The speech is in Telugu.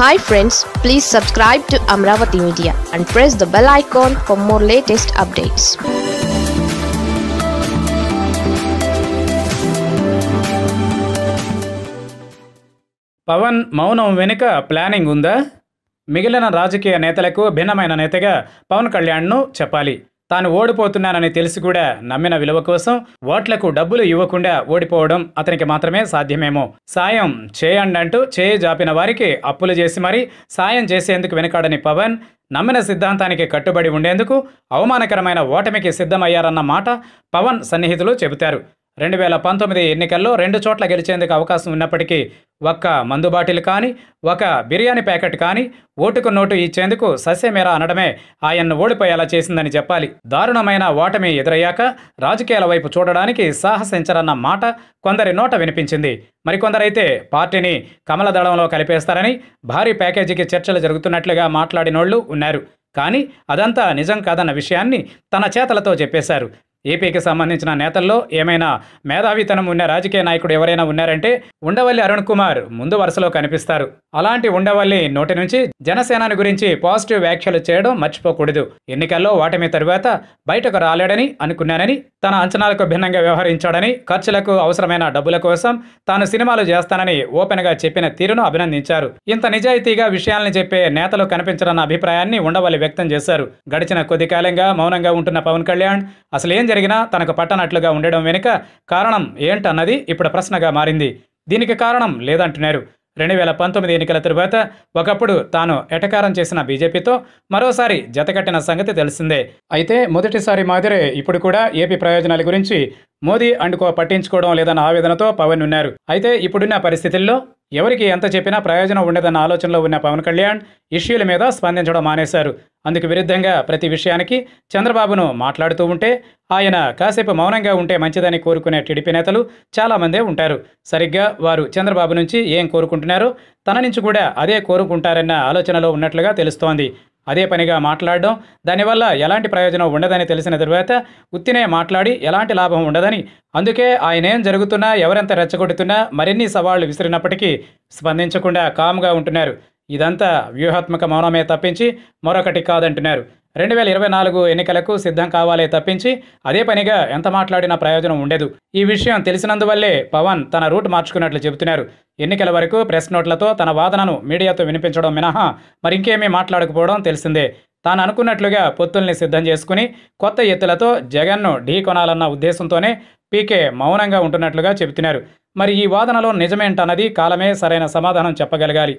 hi friends please subscribe to Amaravati media and press the bell icon for more latest updates Pawan మౌనం వెనుక ప్లానింగ్ ఉందా మిగిలిన రాజకీయ నేతలకు భిన్నమైన నేతగా పవన్ కళ్యాణ్ను చెప్పాలి తాను ఓడిపోతున్నానని తెలిసి కూడా నమ్మిన విలువ కోసం ఓట్లకు డబ్బులు ఇవ్వకుండా ఓడిపోవడం అతనికి మాత్రమే సాధ్యమేమో సాయం చేయండంటూ చేయి జాపిన వారికి అప్పులు చేసి మరీ సాయం చేసేందుకు వెనుకాడని పవన్ నమ్మిన సిద్ధాంతానికి కట్టుబడి ఉండేందుకు అవమానకరమైన ఓటమికి సిద్ధమయ్యారన్న మాట పవన్ సన్నిహితులు చెబుతారు రెండు వేల పంతొమ్మిది ఎన్నికల్లో రెండు చోట్ల గెలిచేందుకు అవకాశం ఉన్నప్పటికీ ఒక్క మందు బాటిల్ కానీ ఒక బిర్యానీ ప్యాకెట్ కానీ ఓటుకు నోటు ఇచ్చేందుకు సస్యమేరా అనడమే ఆయన్ను ఓడిపోయేలా చేసిందని చెప్పాలి దారుణమైన ఓటమి ఎదురయ్యాక రాజకీయాల వైపు చూడడానికి సాహసించరన్న మాట కొందరి నోట వినిపించింది మరికొందరైతే పార్టీని కమలదళంలో కలిపేస్తారని భారీ ప్యాకేజీకి చర్చలు జరుగుతున్నట్లుగా మాట్లాడినోళ్లు ఉన్నారు కానీ అదంతా నిజం కాదన్న విషయాన్ని తన చేతలతో చెప్పేశారు ఏపీకి సంబంధించిన నేతల్లో ఏమైనా మేధావితనం ఉన్న రాజకీయ నాయకుడు ఎవరైనా ఉన్నారంటే ఉండవల్లి అరుణ్ కుమార్ ముందు వరుసలో కనిపిస్తారు అలాంటి ఉండవల్లి నోటి నుంచి జనసేనాని గురించి పాజిటివ్ వ్యాఖ్యలు చేయడం మర్చిపోకూడదు ఎన్నికల్లో ఓటమి తరువాత బయటకు రాలేడని అనుకున్నానని తన అంచనాలకు భిన్నంగా వ్యవహరించాడని ఖర్చులకు అవసరమైన డబ్బుల కోసం తాను సినిమాలు చేస్తానని ఓపెన్ గా చెప్పిన తీరును అభినందించారు ఇంత నిజాయితీగా విషయాలను చెప్పే నేతలు కనిపించడన్న అభిప్రాయాన్ని ఉండవల్లి వ్యక్తం చేశారు గడిచిన కొద్ది కాలంగా మౌనంగా ఉంటున్న పవన్ కళ్యాణ్ అసలేం జరిగినా తనకు పట్టనట్లుగా ఉండడం వెనుక కారణం ఏంటన్నది ఇప్పుడు ప్రశ్నగా మారింది దీనికి కారణం లేదంటున్నారు రెండు వేల పంతొమ్మిది ఎన్నికల తరువాత ఒకప్పుడు తాను ఎటకారం చేసిన బీజేపీతో మరోసారి జతకట్టిన సంగతి తెలిసిందే అయితే మొదటిసారి మాదిరే ఇప్పుడు కూడా ఏపీ ప్రయోజనాల గురించి మోదీ అండ్కో పట్టించుకోవడం లేదన్న ఆవేదనతో పవన్ ఉన్నారు అయితే ఇప్పుడున్న పరిస్థితుల్లో ఎవరికి ఎంత చెప్పినా ప్రయోజనం ఉండదన్న ఆలోచనలో ఉన్న పవన్ కళ్యాణ్ ఇష్యూల మీద స్పందించడం మానేశారు అందుకు విరుద్ధంగా ప్రతి విషయానికి చంద్రబాబును మాట్లాడుతూ ఉంటే ఆయన కాసేపు మౌనంగా ఉంటే మంచిదని కోరుకునే టీడీపీ నేతలు చాలామందే ఉంటారు సరిగ్గా వారు చంద్రబాబు నుంచి ఏం కోరుకుంటున్నారో తన నుంచి కూడా అదే కోరుకుంటారన్న ఆలోచనలో ఉన్నట్లుగా తెలుస్తోంది అదే పనిగా మాట్లాడడం దానివల్ల ఎలాంటి ప్రయోజనం ఉండదని తెలిసిన తర్వాత ఉత్తినే మాట్లాడి ఎలాంటి లాభం ఉండదని అందుకే ఆయన ఏం జరుగుతున్నా ఎవరెంత రెచ్చగొడుతున్నా మరిన్ని సవాళ్లు విసిరినప్పటికీ స్పందించకుండా కామ్గా ఉంటున్నారు ఇదంతా వ్యూహాత్మక మౌనమే తప్పించి మరొకటి కాదంటున్నారు రెండు వేల ఇరవై నాలుగు ఎన్నికలకు సిద్ధం కావాలే తప్పించి అదే పనిగా ఎంత మాట్లాడినా ప్రయోజనం ఉండదు ఈ విషయం తెలిసినందువల్లే పవన్ తన రూట్ మార్చుకున్నట్లు చెబుతున్నారు ఎన్నికల వరకు ప్రెస్ నోట్లతో తన వాదనను మీడియాతో వినిపించడం మినహా మరింకేమీ మాట్లాడకపోవడం తెలిసిందే తాను అనుకున్నట్లుగా పొత్తుల్ని సిద్ధం చేసుకుని కొత్త ఎత్తులతో జగన్ను ఢీ కొనాలన్న ఉద్దేశంతోనే పీకే మౌనంగా ఉంటున్నట్లుగా చెబుతున్నారు మరి ఈ వాదనలో నిజమేంటన్నది కాలమే సరైన సమాధానం చెప్పగలగాలి